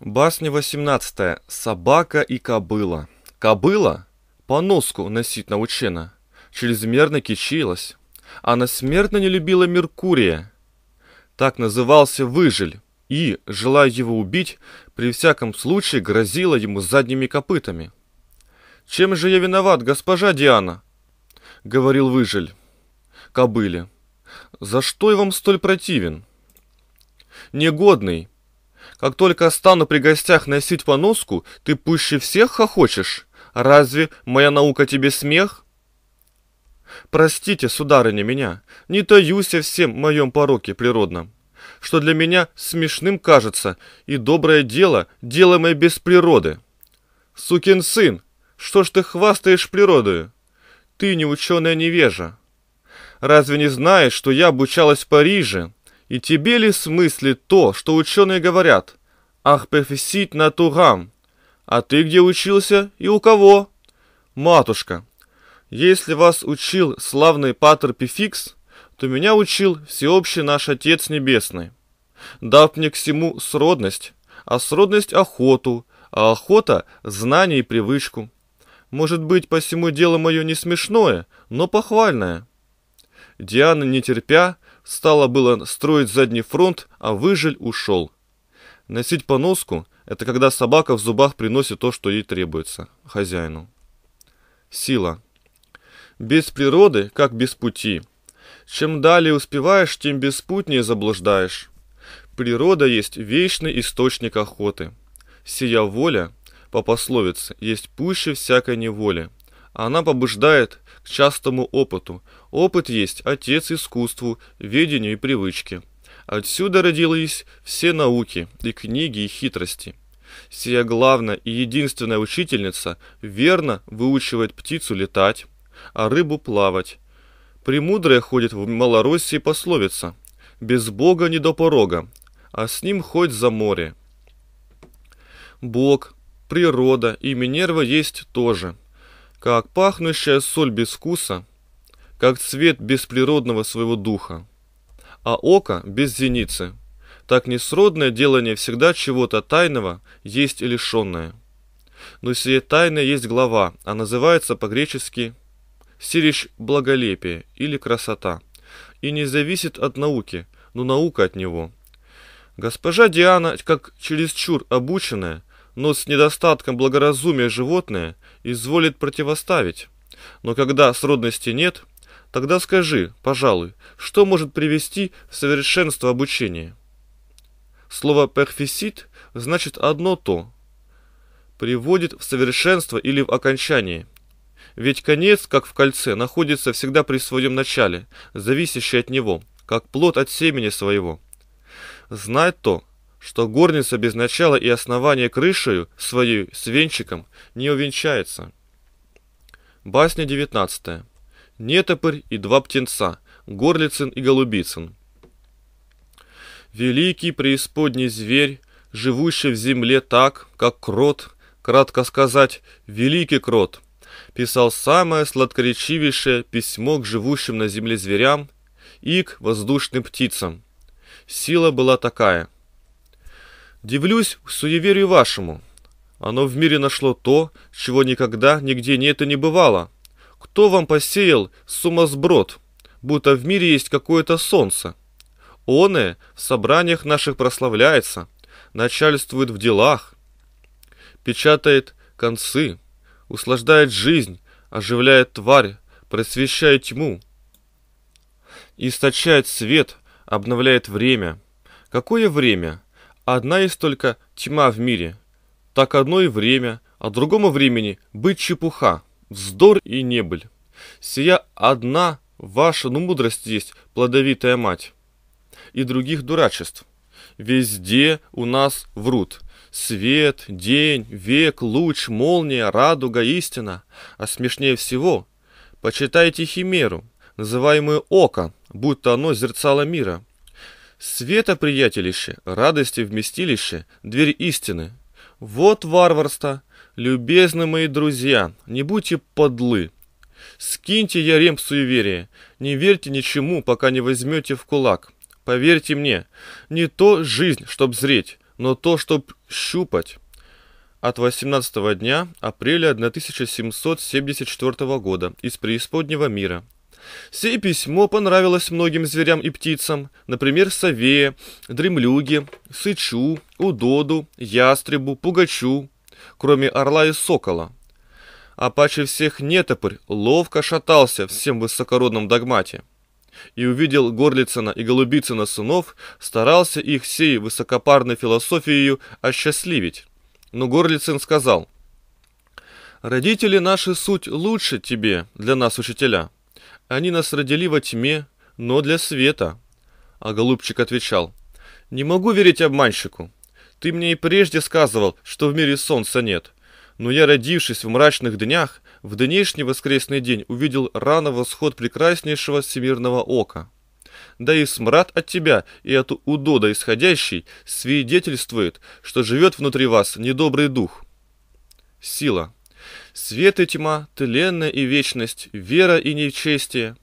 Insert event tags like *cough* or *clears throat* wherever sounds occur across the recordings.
Басня 18. Собака и кобыла. Кобыла по носку носить научена, чрезмерно кичилась. Она смертно не любила Меркурия. Так назывался выжиль, и, желая его убить, при всяком случае грозила ему задними копытами. «Чем же я виноват, госпожа Диана?» — говорил выжиль кобыле. «За что я вам столь противен?» «Негодный, как только стану при гостях носить поноску, ты пуще всех хохочешь. Разве моя наука тебе смех? Простите, сударыня, меня, не таюсь я всем моем пороке природном, что для меня смешным кажется и доброе дело, делаемое без природы. Сукин сын, что ж ты хвастаешь природою? Ты не ученая невежа. Разве не знаешь, что я обучалась в Париже?» И тебе ли смысле то, что ученые говорят? Ах, перфисит натурам. А ты где учился и у кого? Матушка, если вас учил славный патер Пификс, то меня учил всеобщий наш Отец Небесный. Дав мне к всему сродность, а сродность охоту, а охота – знание и привычку. Может быть, по посему дело мое не смешное, но похвальное. Диана, не терпя, Стало было строить задний фронт, а выжиль ушел. Носить поноску – это когда собака в зубах приносит то, что ей требуется, хозяину. Сила. Без природы, как без пути. Чем далее успеваешь, тем беспутнее заблуждаешь. Природа есть вечный источник охоты. Сия воля, по пословице, есть пуще всякой неволи. Она побуждает частому опыту. Опыт есть отец искусству, ведению и привычке. Отсюда родились все науки, и книги, и хитрости. Сия главная и единственная учительница верно выучивает птицу летать, а рыбу плавать. Премудрая ходит в Малороссии пословица «Без Бога не до порога, а с ним хоть за море». Бог, природа и Минерва есть тоже – как пахнущая соль без вкуса, как цвет без природного своего духа, а око без зеницы, так несродное делание всегда чего-то тайного есть и лишенное. Но сие тайное есть глава, а называется по-гречески «сирищ благолепие» или «красота», и не зависит от науки, но наука от него. Госпожа Диана, как чересчур обученная, но с недостатком благоразумия животное изволит противоставить. Но когда сродности нет, тогда скажи, пожалуй, что может привести в совершенство обучения? Слово «перфисит» значит одно то – приводит в совершенство или в окончание. Ведь конец, как в кольце, находится всегда при своем начале, зависящий от него, как плод от семени своего. Знать то – что горница без начала и основания крышею свою с венчиком не увенчается. Басня 19. Нетопырь и два птенца, Горлицын и Голубицын. Великий преисподний зверь, живущий в земле так, как крот, кратко сказать, великий крот, писал самое сладкоречивейшее письмо к живущим на земле зверям и к воздушным птицам. Сила была такая – Дивлюсь суеверию вашему. Оно в мире нашло то, чего никогда нигде нет и не бывало. Кто вам посеял сумасброд, будто в мире есть какое-то солнце? Оное в собраниях наших прославляется, начальствует в делах, печатает концы, услаждает жизнь, оживляет тварь, просвещает тьму, источает свет, обновляет время. Какое время? Одна есть только тьма в мире. Так одно и время, а другому времени быть чепуха, вздор и небыль. Сия одна ваша, ну мудрость есть, плодовитая мать. И других дурачеств. Везде у нас врут. Свет, день, век, луч, молния, радуга, истина. А смешнее всего, почитайте химеру, называемую око, будто оно зерцало мира. Света приятелище, радости вместилище, дверь истины. Вот варварство, любезны мои друзья, не будьте подлы. Скиньте я ярем суеверие, не верьте ничему, пока не возьмете в кулак. Поверьте мне, не то жизнь, чтоб зреть, но то, чтоб щупать. От 18 дня апреля 1774 года из преисподнего мира. Сей письмо понравилось многим зверям и птицам, например, сове, дремлюге, сычу, удоду, ястребу, пугачу, кроме орла и сокола. А паче всех нетопырь ловко шатался всем высокородном догмате. И увидел Горлицына и Голубицына сынов, старался их сей высокопарной философией осчастливить. Но Горлицын сказал, «Родители наши суть лучше тебе, для нас, учителя». Они нас родили во тьме, но для света. А голубчик отвечал, не могу верить обманщику. Ты мне и прежде сказывал, что в мире солнца нет. Но я, родившись в мрачных днях, в днешний воскресный день увидел рано восход прекраснейшего всемирного ока. Да и смрад от тебя и от удода исходящий свидетельствует, что живет внутри вас недобрый дух. Сила. Свет и тьма, тленная и вечность, вера и нечестие.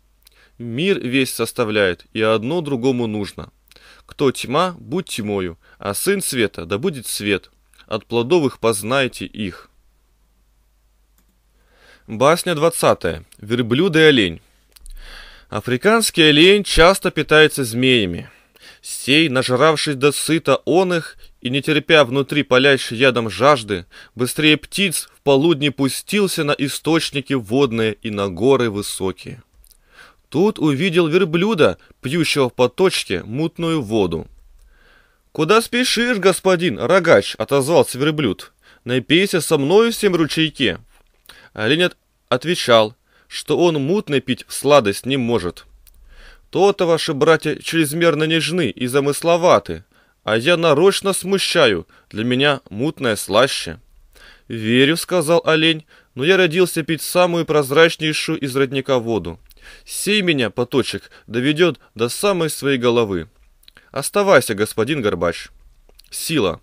Мир весь составляет, и одно другому нужно. Кто тьма, будь тьмою, а сын света, да будет свет. От плодовых познайте их. Басня 20. Верблюд и олень. Африканский олень часто питается змеями. Сей, нажравшись до сыта он их, и, не терпя внутри палящей ядом жажды, быстрее птиц в полудни пустился на источники водные и на горы высокие. Тут увидел верблюда, пьющего в поточке мутную воду. «Куда спешишь, господин рогач?» — отозвался верблюд. «Напейся со мною всем ручейке». Олень отвечал, что он мутный пить в сладость не может. «То-то ваши братья чрезмерно нежны и замысловаты, а я нарочно смущаю, для меня мутное слаще. «Верю», — сказал олень, — «но я родился пить самую прозрачнейшую из родника воду. Сей меня, поточек, доведет до самой своей головы. Оставайся, господин Горбач». Сила.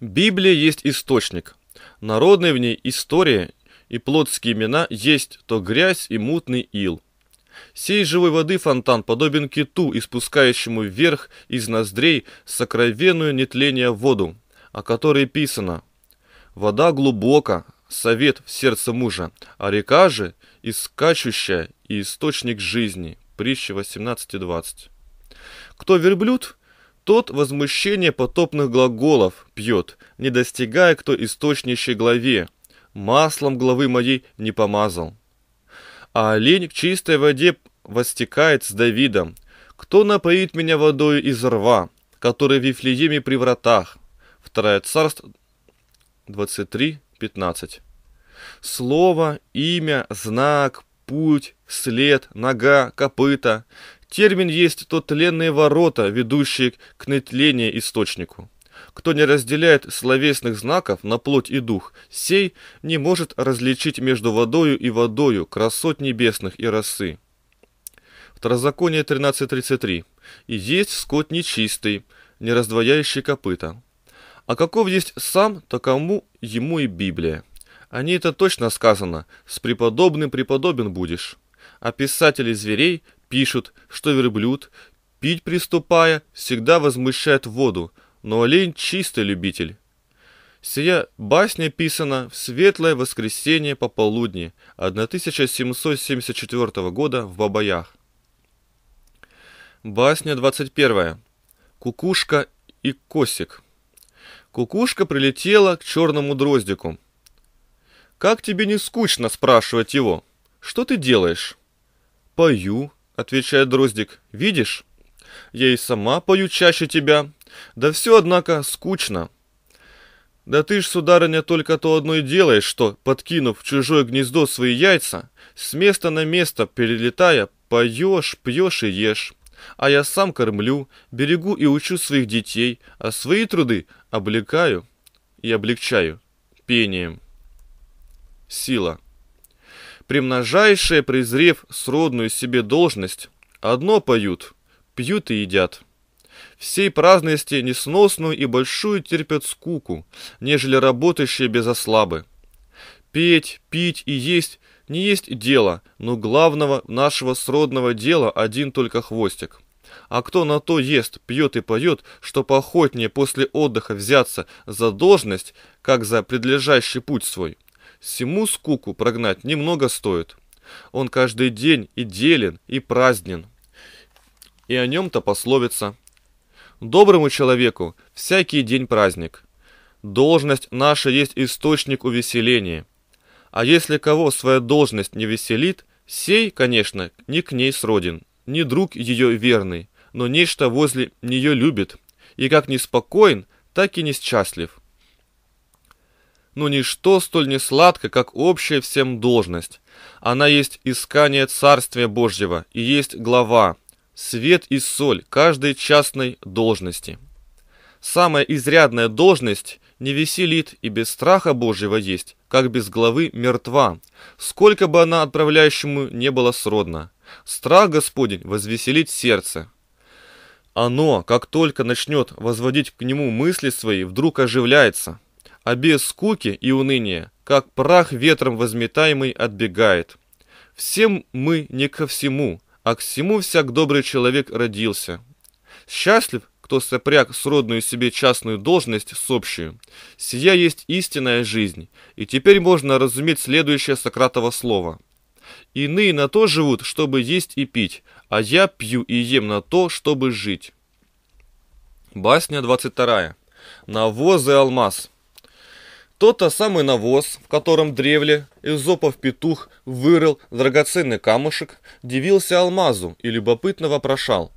Библия есть источник. Народные в ней история и плотские имена есть то грязь и мутный ил, Сей живой воды фонтан подобен киту, испускающему вверх из ноздрей сокровенную нетление воду, о которой писано «Вода глубока, совет в сердце мужа, а река же – искачущая и источник жизни». Притча 18.20. Кто верблюд, тот возмущение потопных глаголов пьет, не достигая кто источнейшей главе, маслом главы моей не помазал а олень к чистой воде востекает с Давидом. Кто напоит меня водой из рва, который в Вифлееме при вратах? Второе царство 23.15 Слово, имя, знак, путь, след, нога, копыта. Термин есть то тленные ворота, ведущие к нетлению источнику. Кто не разделяет словесных знаков на плоть и дух, сей не может различить между водою и водою красот небесных и росы. Второзаконие 13.33. «И есть скот нечистый, не раздвояющий копыта». А каков есть сам, такому ему и Библия. О ней это точно сказано «с преподобным преподобен будешь». А писатели зверей пишут, что верблюд, пить приступая, всегда возмущает воду – но олень чисто любитель. Сия басня писана в светлое воскресенье пополудни 1774 года в Бабаях. Басня 21. Кукушка и косик. Кукушка прилетела к черному дроздику. «Как тебе не скучно?» – спрашивать его. «Что ты делаешь?» «Пою», – отвечает дроздик. «Видишь? Я и сама пою чаще тебя, да все, однако, скучно. Да ты ж, сударыня, только то одно и делаешь, что, подкинув в чужое гнездо свои яйца, с места на место перелетая, поешь, пьешь и ешь. А я сам кормлю, берегу и учу своих детей, а свои труды облекаю и облегчаю пением. Сила. Примножайшее, презрев сродную себе должность, одно поют, пьют и едят всей праздности несносную и большую терпят скуку, нежели работающие без ослабы. Петь, пить и есть не есть дело, но главного нашего сродного дела один только хвостик. А кто на то ест, пьет и поет, что поохотнее после отдыха взяться за должность, как за предлежащий путь свой, всему скуку прогнать немного стоит. Он каждый день и делен, и празднен. И о нем-то пословица – Доброму человеку всякий день праздник. Должность наша есть источник увеселения. А если кого своя должность не веселит, сей, конечно, не к ней сроден, не друг ее верный, но нечто возле нее любит, и как неспокоен, так и несчастлив. Но ну, ничто столь не сладко, как общая всем должность. Она есть искание Царствия Божьего и есть глава, свет и соль каждой частной должности. Самая изрядная должность не веселит и без страха Божьего есть, как без главы мертва, сколько бы она отправляющему не была сродна. Страх Господень возвеселит сердце. Оно, как только начнет возводить к нему мысли свои, вдруг оживляется, а без скуки и уныния, как прах ветром возметаемый, отбегает. Всем мы не ко всему, а к всему всяк добрый человек родился. Счастлив, кто сопряг сродную себе частную должность с общую. Сия есть истинная жизнь, и теперь можно разуметь следующее Сократово слово. Иные на то живут, чтобы есть и пить, а я пью и ем на то, чтобы жить. Басня 22. и алмаз тот то самый навоз, в котором древле Изопов петух вырыл драгоценный камушек, дивился алмазу и любопытно вопрошал.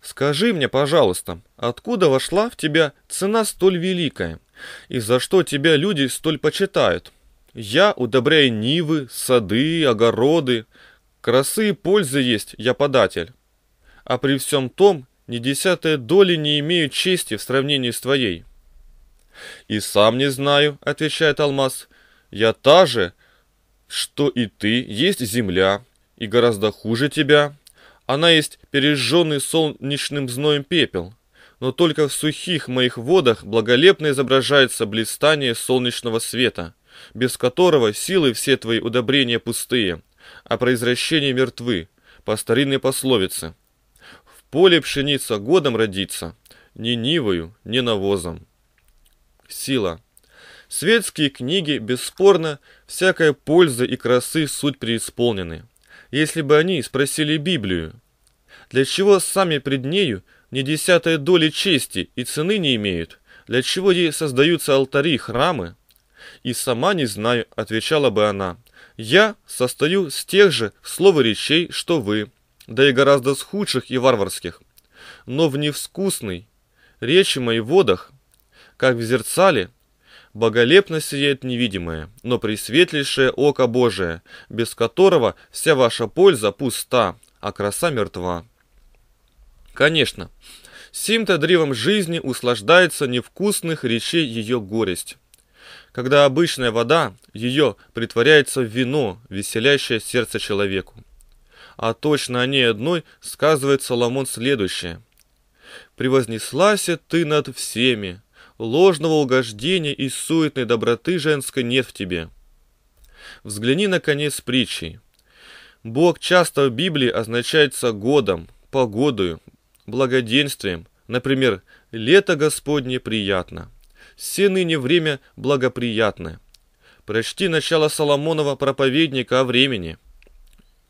«Скажи мне, пожалуйста, откуда вошла в тебя цена столь великая, и за что тебя люди столь почитают? Я удобряю нивы, сады, огороды, красы и пользы есть я податель, а при всем том ни десятая доли не имею чести в сравнении с твоей». «И сам не знаю», — отвечает Алмаз. «Я та же, что и ты, есть земля, и гораздо хуже тебя. Она есть пережженный солнечным зноем пепел, но только в сухих моих водах благолепно изображается блистание солнечного света, без которого силы все твои удобрения пустые, а произвращения мертвы, по старинной пословице. В поле пшеница годом родится, ни нивою, ни навозом сила. Светские книги, бесспорно, всякой пользы и красы суть преисполнены. Если бы они спросили Библию, для чего сами пред нею не десятая доли чести и цены не имеют, для чего ей создаются алтари и храмы? И сама не знаю, отвечала бы она. Я состою с тех же слов и речей, что вы, да и гораздо с худших и варварских. Но в невкусной речи моей водах как в зерцале, боголепно сияет невидимое, но пресветлейшее око Божие, без которого вся ваша польза пуста, а краса мертва. Конечно, сим-то древом жизни услаждается невкусных речей ее горесть. Когда обычная вода, ее притворяется в вино, веселящее сердце человеку. А точно о ней одной сказывает Соломон следующее. «Превознеслася ты над всеми, ложного угождения и суетной доброты женской нет в тебе. Взгляни, наконец, притчей. Бог часто в Библии означается годом, погодою, благоденствием. Например, «Лето Господне приятно». «Все ныне время благоприятное». Прочти начало Соломонова проповедника о времени.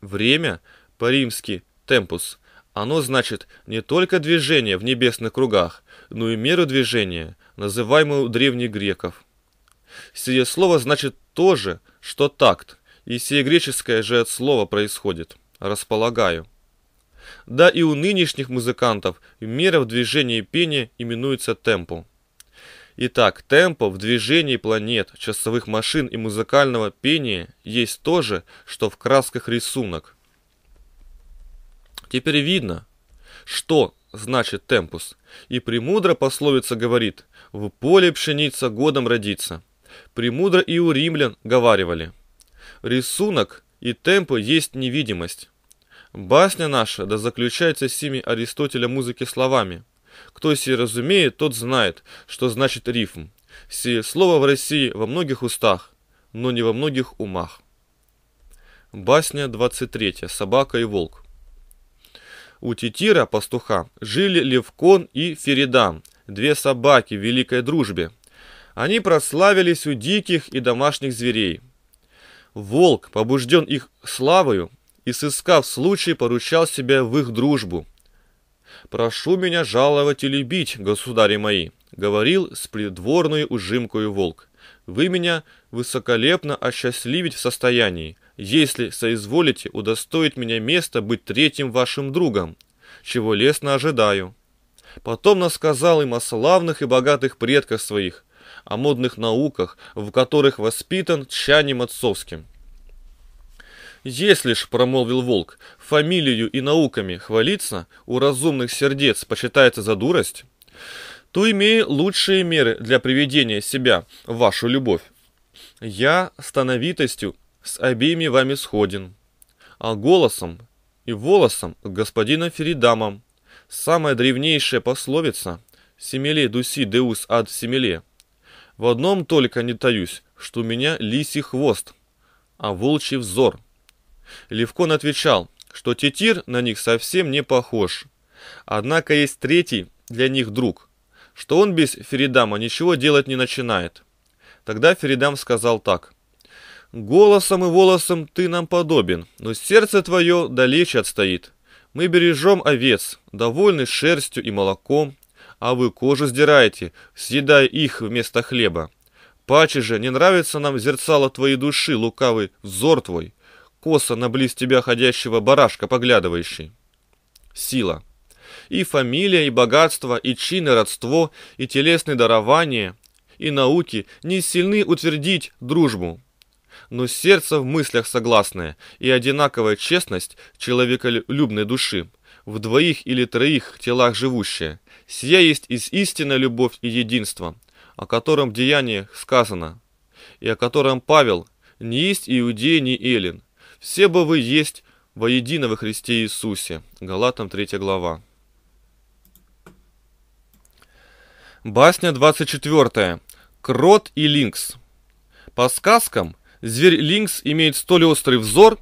Время, по-римски «темпус», оно значит не только движение в небесных кругах, но и меру движения, называемую у древних греков. Сие слово значит то же, что такт, и сие греческое же от слова происходит «располагаю». Да и у нынешних музыкантов мера в движении пения именуется темпу. Итак, темпо в движении планет, часовых машин и музыкального пения есть то же, что в красках рисунок – Теперь видно, что значит темпус. И премудра пословица говорит «в поле пшеница годом родится». Премудро и у римлян говаривали «рисунок и темпы есть невидимость». Басня наша да заключается сими Аристотеля музыки словами. Кто сие разумеет, тот знает, что значит рифм. Сие слово в России во многих устах, но не во многих умах. Басня 23. Собака и волк. У Титира, пастуха, жили Левкон и Феридам, две собаки в великой дружбе. Они прославились у диких и домашних зверей. Волк, побужден их славою, и сыскав случай, поручал себя в их дружбу. «Прошу меня жаловать и любить, государи мои», — говорил с придворной ужимкою волк. «Вы меня высоколепно осчастливить в состоянии, если соизволите удостоить меня места быть третьим вашим другом, чего лестно ожидаю. Потом насказал им о славных и богатых предках своих, о модных науках, в которых воспитан тщанием отцовским. «Если ж, — промолвил волк, — фамилию и науками хвалиться, у разумных сердец почитается за дурость, то имея лучшие меры для приведения себя в вашу любовь. Я становитостью с обеими вами сходен. А голосом и волосом господина Феридама самая древнейшая пословица «Семеле дуси деус ад семеле». В одном только не таюсь, что у меня лисий хвост, а волчий взор. Левкон отвечал, что тетир на них совсем не похож. Однако есть третий для них друг, что он без Феридама ничего делать не начинает. Тогда Феридам сказал так – Голосом и волосом ты нам подобен, но сердце твое далече отстоит. Мы бережем овец, довольны шерстью и молоком, а вы кожу сдираете, съедая их вместо хлеба. Паче же не нравится нам зерцало твоей души, лукавый взор твой, косо на близ тебя ходящего барашка поглядывающий. Сила. И фамилия, и богатство, и чин, и родство, и телесные дарования, и науки не сильны утвердить дружбу, но сердце в мыслях согласное и одинаковая честность человеколюбной души, в двоих или троих телах живущая. Сия есть из истинная любовь и единство, о котором в деяниях сказано, и о котором Павел не есть иудей, не эллин. Все бы вы есть во единого Христе Иисусе. Галатам 3 глава. Басня 24. Крот и линкс. По сказкам зверь Линкс имеет столь острый взор,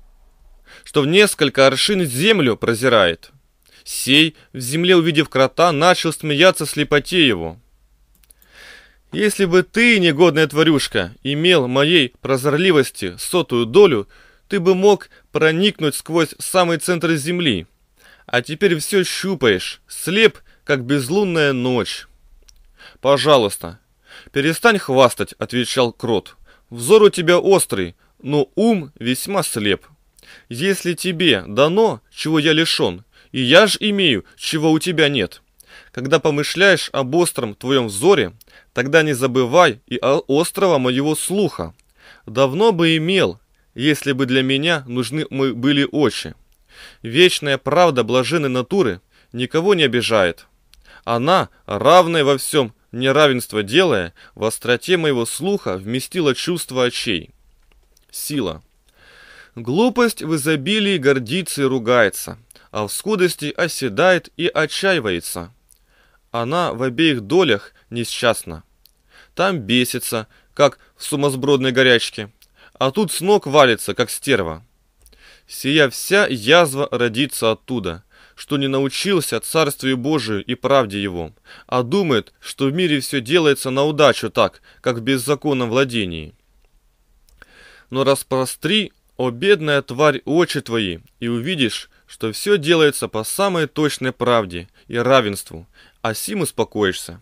что в несколько аршин землю прозирает. Сей, в земле увидев крота, начал смеяться слепоте его. «Если бы ты, негодная тварюшка, имел моей прозорливости сотую долю, ты бы мог проникнуть сквозь самый центр земли. А теперь все щупаешь, слеп, как безлунная ночь». «Пожалуйста, перестань хвастать», — отвечал Крот. Взор у тебя острый, но ум весьма слеп. Если тебе дано, чего я лишен, и я ж имею, чего у тебя нет. Когда помышляешь об остром твоем взоре, тогда не забывай и о острого моего слуха. Давно бы имел, если бы для меня нужны мы были очи. Вечная правда блаженной натуры никого не обижает. Она, равная во всем Неравенство делая, в остроте моего слуха вместило чувство очей. Сила. Глупость в изобилии гордится и ругается, а в скудости оседает и отчаивается. Она в обеих долях несчастна. Там бесится, как в сумасбродной горячке, а тут с ног валится, как стерва. Сия вся язва родится оттуда, что не научился Царствию Божию и правде Его, а думает, что в мире все делается на удачу так, как в беззаконном владении. Но распростри, о бедная тварь, очи твои, и увидишь, что все делается по самой точной правде и равенству, а сим успокоишься.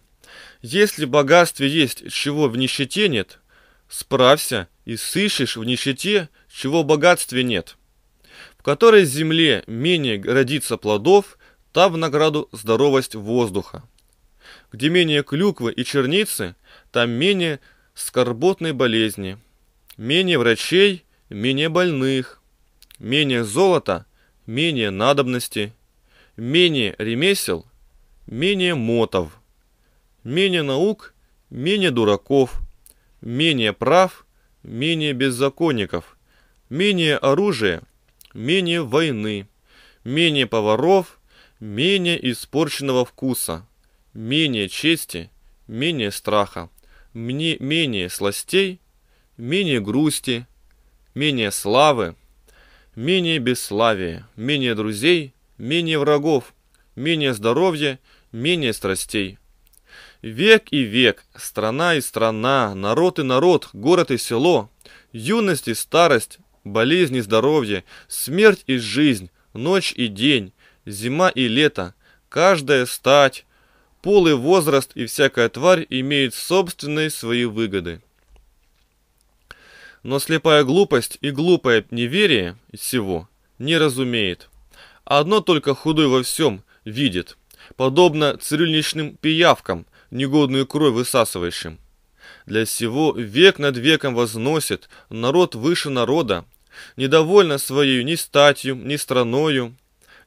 Если в богатстве есть, чего в нищете нет, справься и сыщешь в нищете, чего в богатстве нет» которой земле менее родится плодов, та в награду здоровость воздуха. Где менее клюквы и черницы, там менее скорботной болезни, менее врачей, менее больных, менее золота, менее надобности, менее ремесел, менее мотов, менее наук, менее дураков, менее прав, менее беззаконников, менее оружия – менее войны, менее поваров, менее испорченного вкуса, менее чести, менее страха, мне менее сластей, менее грусти, менее славы, менее бесславия, менее друзей, менее врагов, менее здоровья, менее страстей. Век и век, страна и страна, народ и народ, город и село, юность и старость, болезни, здоровье, смерть и жизнь, ночь и день, зима и лето, каждая стать, пол и возраст и всякая тварь имеют собственные свои выгоды. Но слепая глупость и глупое неверие всего не разумеет. Одно только худой во всем видит, подобно цирюльничным пиявкам, негодную кровь высасывающим. Для сего век над веком возносит, народ выше народа, недовольна своей ни статью, ни страною,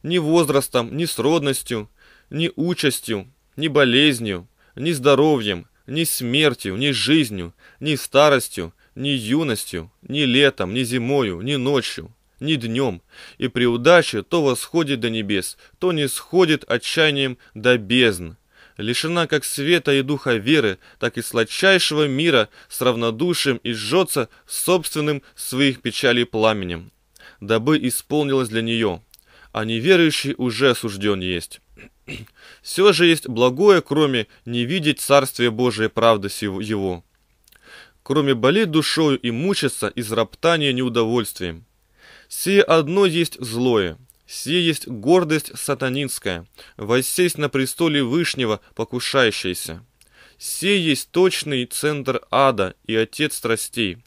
ни возрастом, ни сродностью, ни участью, ни болезнью, ни здоровьем, ни смертью, ни жизнью, ни старостью, ни юностью, ни летом, ни зимою, ни ночью, ни днем, и при удаче то восходит до небес, то не сходит отчаянием до бездны лишена как света и духа веры, так и сладчайшего мира с равнодушием и жжется собственным своих печалей пламенем, дабы исполнилось для нее, а неверующий уже осужден есть. *clears throat* Все же есть благое, кроме не видеть Царствие Божие правды его, кроме болеть душою и мучиться из роптания неудовольствием. Все одно есть злое – Сие есть гордость сатанинская, воссесть на престоле Вышнего, покушающаяся. Сие есть точный центр ада и отец страстей,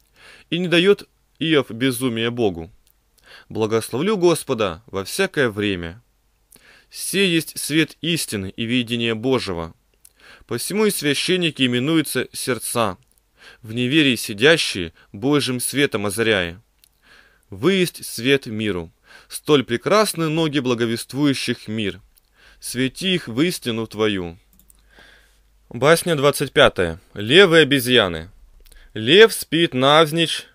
и не дает Иов безумия Богу. Благословлю Господа во всякое время. Се есть свет истины и видение Божьего. Посему и священники именуются сердца, в неверии сидящие, Божьим светом озаряя. Вы есть свет миру столь прекрасны ноги благовествующих мир. Свети их в истину твою. Басня 25. Левы обезьяны. Лев спит навзничь,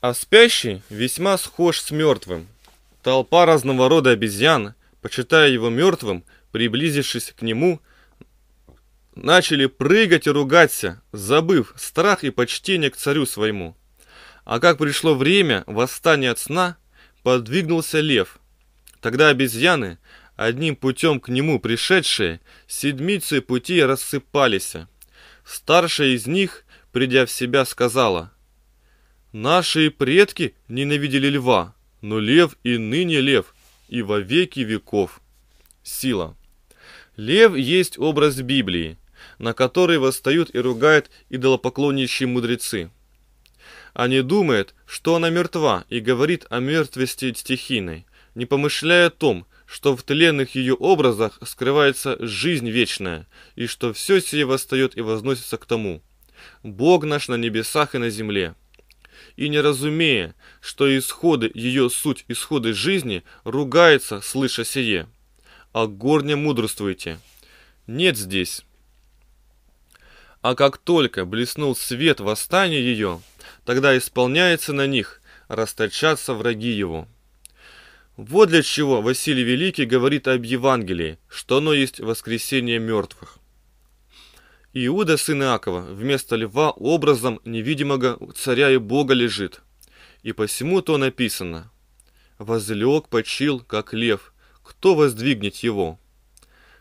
а спящий весьма схож с мертвым. Толпа разного рода обезьян, почитая его мертвым, приблизившись к нему, начали прыгать и ругаться, забыв страх и почтение к царю своему. А как пришло время восстания от сна, подвигнулся лев. Тогда обезьяны, одним путем к нему пришедшие, седмицы пути рассыпались. Старшая из них, придя в себя, сказала, «Наши предки ненавидели льва, но лев и ныне лев, и во веки веков». Сила. Лев есть образ Библии, на который восстают и ругают идолопоклонящие мудрецы – они а думают, что она мертва и говорит о мертвости стихийной, не помышляя о том, что в тленных ее образах скрывается жизнь вечная, и что все сие восстает и возносится к тому. Бог наш на небесах и на земле. И не разумея, что исходы, ее суть исходы жизни, ругается, слыша сие. а горне мудрствуйте. Нет здесь а как только блеснул свет восстания ее, тогда исполняется на них расточаться враги его. Вот для чего Василий Великий говорит об Евангелии, что оно есть воскресение мертвых. Иуда, сын Иакова, вместо льва образом невидимого царя и бога лежит. И посему то написано «Возлег, почил, как лев, кто воздвигнет его?»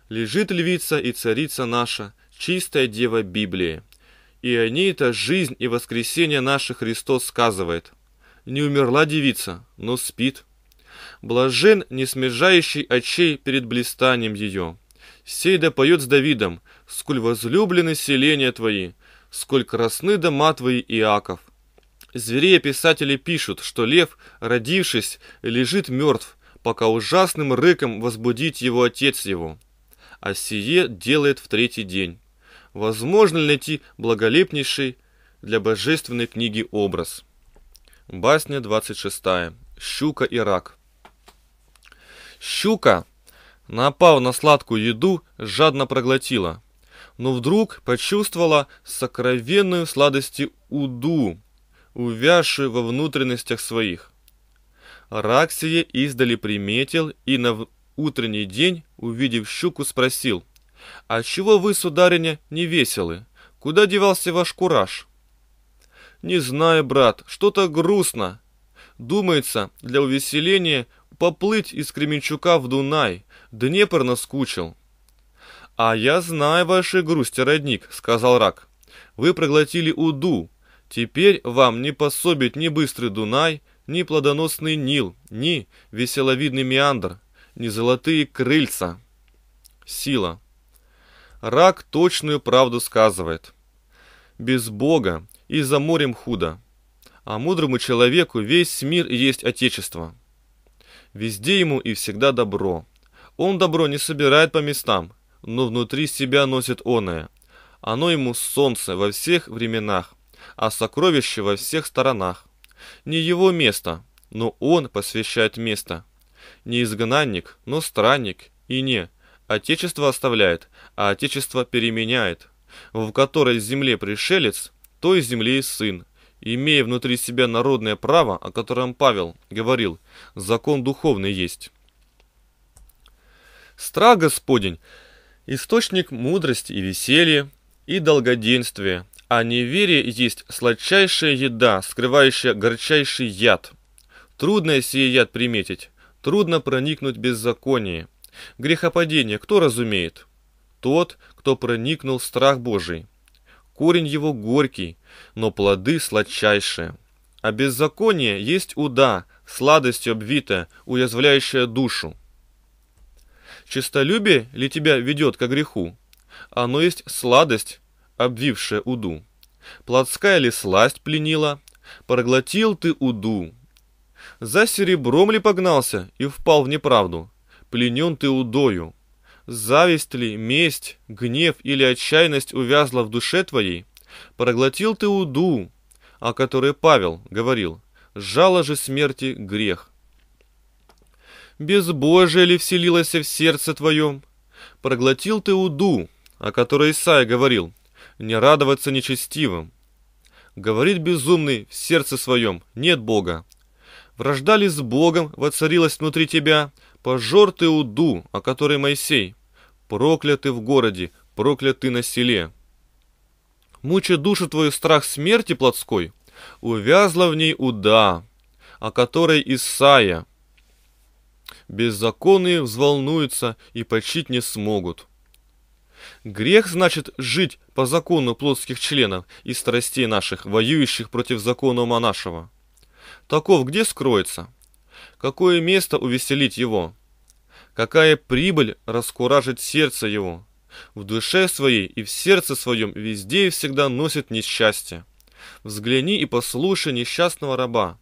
Лежит львица и царица наша, чистая дева Библии. И они это жизнь и воскресение наше Христос сказывает. Не умерла девица, но спит. Блажен, не смежающий очей перед блистанием ее. Сейда поет с Давидом, сколь возлюблены селения твои, сколь красны дома твои, Иаков. Зверей писатели пишут, что лев, родившись, лежит мертв, пока ужасным рыком возбудит его отец его. А сие делает в третий день возможно ли найти благолепнейший для божественной книги образ. Басня 26. Щука и рак. Щука, напав на сладкую еду, жадно проглотила, но вдруг почувствовала сокровенную сладости уду, увязшую во внутренностях своих. Рак сие издали приметил и на утренний день, увидев щуку, спросил, «А чего вы, сударыня, не веселы? Куда девался ваш кураж?» «Не знаю, брат, что-то грустно. Думается, для увеселения поплыть из Кременчука в Дунай. Днепр наскучил». «А я знаю ваши грусти, родник», — сказал рак. «Вы проглотили уду. Теперь вам не пособит ни быстрый Дунай, ни плодоносный Нил, ни веселовидный Меандр, ни золотые крыльца». Сила рак точную правду сказывает. Без Бога и за морем худо, а мудрому человеку весь мир есть отечество. Везде ему и всегда добро. Он добро не собирает по местам, но внутри себя носит оное. Оно ему солнце во всех временах, а сокровище во всех сторонах. Не его место, но он посвящает место. Не изгнанник, но странник, и не Отечество оставляет, а отечество переменяет. В которой земле пришелец, той земле и сын. Имея внутри себя народное право, о котором Павел говорил, закон духовный есть. Страх Господень – источник мудрости и веселья, и долгоденствия, а неверие есть сладчайшая еда, скрывающая горчайший яд. Трудно сие яд приметить, трудно проникнуть беззаконие – Грехопадение кто разумеет? Тот, кто проникнул в страх Божий. Корень его горький, но плоды сладчайшие. А беззаконие есть уда, сладостью обвитая, уязвляющая душу. Чистолюбие ли тебя ведет ко греху? Оно есть сладость, обвившая уду. Плотская ли сласть пленила? Проглотил ты уду. За серебром ли погнался и впал в неправду? пленен ты удою. Зависть ли, месть, гнев или отчаянность увязла в душе твоей? Проглотил ты уду, о которой Павел говорил, «Жало же смерти грех». Безбожие ли вселилось в сердце твоем? Проглотил ты уду, о которой Исаия говорил, «Не радоваться нечестивым». Говорит безумный в сердце своем, «Нет Бога». Вражда ли с Богом воцарилась внутри тебя – Пожор ты уду, о которой Моисей, прокляты в городе, прокляты на селе. Муча душу твою страх смерти плотской, увязла в ней уда, о которой Исаия. Беззаконные взволнуются и почить не смогут. Грех значит жить по закону плотских членов и страстей наших, воюющих против закона нашего. Таков где скроется?» Какое место увеселить его? Какая прибыль раскуражит сердце его? В душе своей и в сердце своем везде и всегда носит несчастье. Взгляни и послушай несчастного раба,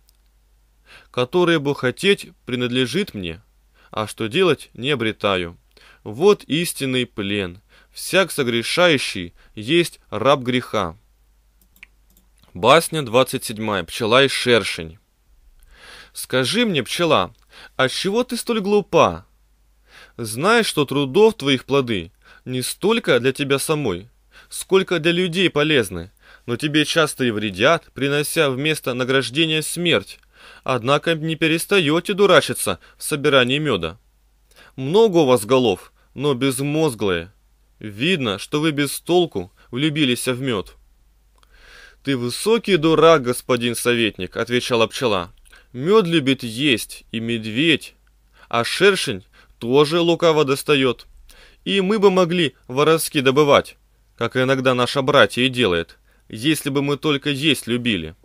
которое бы хотеть принадлежит мне, а что делать не обретаю. Вот истинный плен. Всяк согрешающий есть раб греха. Басня 27. Пчела и шершень. Скажи мне, пчела, отчего ты столь глупа? Знаешь, что трудов твоих плоды не столько для тебя самой, сколько для людей полезны, но тебе часто и вредят, принося вместо награждения смерть. Однако не перестаете дурачиться в собирании меда. Много у вас голов, но безмозглые. Видно, что вы без толку влюбились в мед. «Ты высокий дурак, господин советник», — отвечала пчела. Мед любит есть и медведь, а шершень тоже лукаво достает. И мы бы могли воровски добывать, как иногда наша братья и делает, если бы мы только есть любили.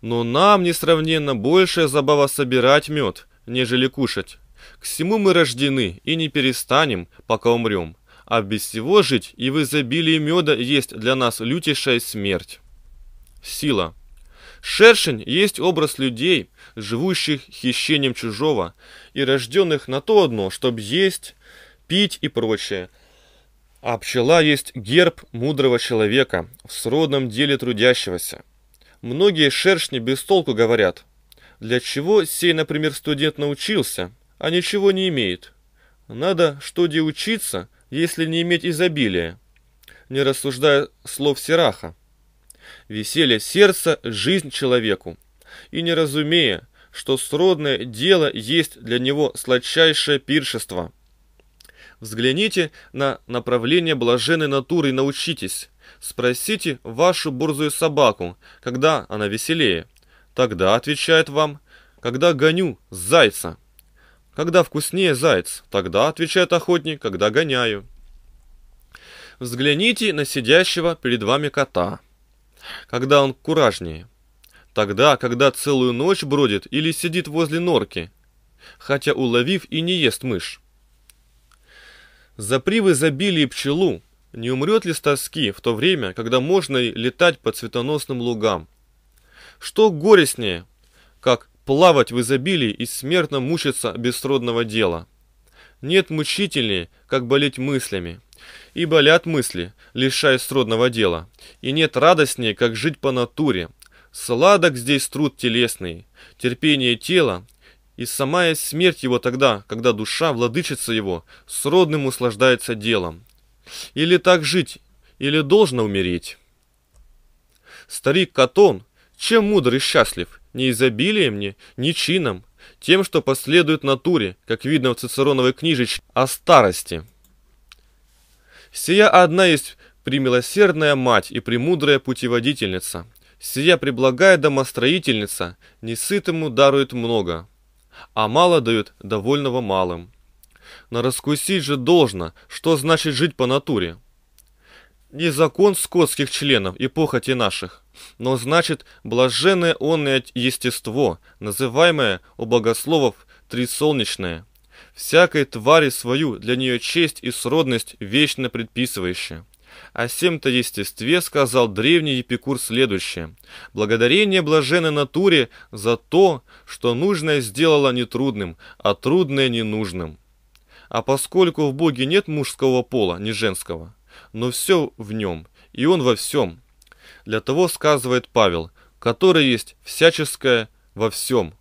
Но нам несравненно большая забава собирать мед, нежели кушать. К всему мы рождены и не перестанем, пока умрем. А без всего жить и в изобилии меда есть для нас лютейшая смерть. Сила. Шершень есть образ людей, живущих хищением чужого и рожденных на то одно, чтобы есть, пить и прочее. А пчела есть герб мудрого человека в сродном деле трудящегося. Многие шершни без толку говорят, для чего сей, например, студент научился, а ничего не имеет. Надо что где учиться, если не иметь изобилия, не рассуждая слов Сераха веселья сердца жизнь человеку, и не разумея, что сродное дело есть для него сладчайшее пиршество. Взгляните на направление блаженной натуры и научитесь. Спросите вашу борзую собаку, когда она веселее. Тогда, отвечает вам, когда гоню зайца. Когда вкуснее заяц, тогда, отвечает охотник, когда гоняю. Взгляните на сидящего перед вами кота когда он куражнее. Тогда, когда целую ночь бродит или сидит возле норки, хотя уловив и не ест мышь. За привы забили пчелу, не умрет ли с тоски в то время, когда можно летать по цветоносным лугам? Что горестнее, как плавать в изобилии и смертно мучиться бессродного дела? Нет мучительнее, как болеть мыслями. И болят мысли, лишаясь сродного дела. И нет радостнее, как жить по натуре. Сладок здесь труд телесный, терпение тела, и самая смерть его тогда, когда душа, владычица его, с родным услаждается делом. Или так жить, или должно умереть. Старик Катон, чем мудр и счастлив, не изобилием мне, не чином, тем, что последует натуре, как видно в Цицероновой книжечке о старости. Сия одна есть премилосердная мать и премудрая путеводительница. Сия преблагая домостроительница, несытому дарует много, а мало дают довольного малым. Но раскусить же должно, что значит жить по натуре. Не закон скотских членов и похоти наших, но значит блаженное онное естество, называемое у богословов трисолнечное – всякой твари свою для нее честь и сродность вечно предписывающая. О а сем-то естестве сказал древний Эпикур следующее. Благодарение блаженной натуре за то, что нужное сделало нетрудным, а трудное ненужным. А поскольку в Боге нет мужского пола, ни женского, но все в нем, и он во всем, для того сказывает Павел, который есть всяческое во всем,